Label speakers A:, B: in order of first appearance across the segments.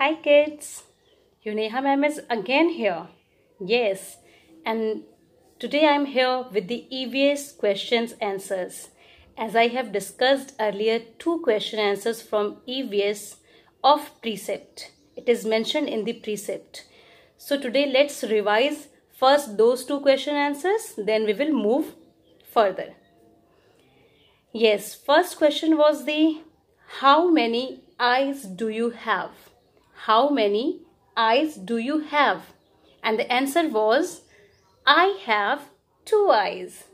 A: Hi kids, Yuneha ma'am is again here. Yes, and today I'm here with the EVS questions answers. As I have discussed earlier, two question answers from EVS of precept. It is mentioned in the precept. So today let's revise first those two question answers, then we will move further. Yes, first question was the how many eyes do you have? How many eyes do you have? And the answer was, I have two eyes.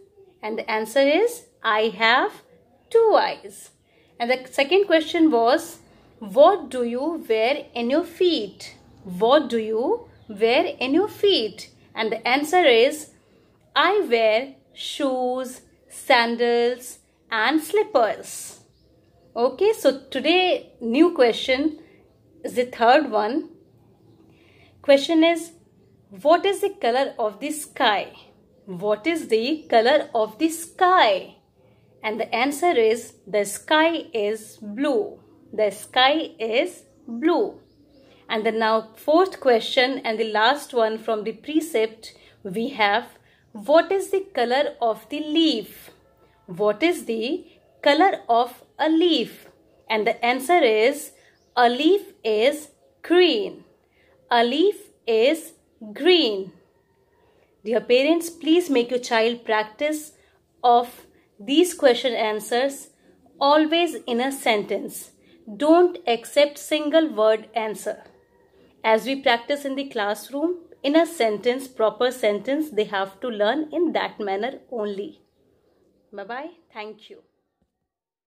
A: And the answer is, I have two eyes. And the second question was, what do you wear in your feet? What do you wear in your feet? And the answer is, I wear shoes, sandals and slippers. Okay, so today new question the third one. Question is, what is the color of the sky? What is the color of the sky? And the answer is, the sky is blue. The sky is blue. And the now fourth question and the last one from the precept we have what is the color of the leaf? What is the color of a leaf? And the answer is a leaf is green. A leaf is green. Dear parents, please make your child practice of these question answers always in a sentence. Don't accept single word answer. As we practice in the classroom, in a sentence, proper sentence, they have to learn in that manner only. Bye-bye. Thank you.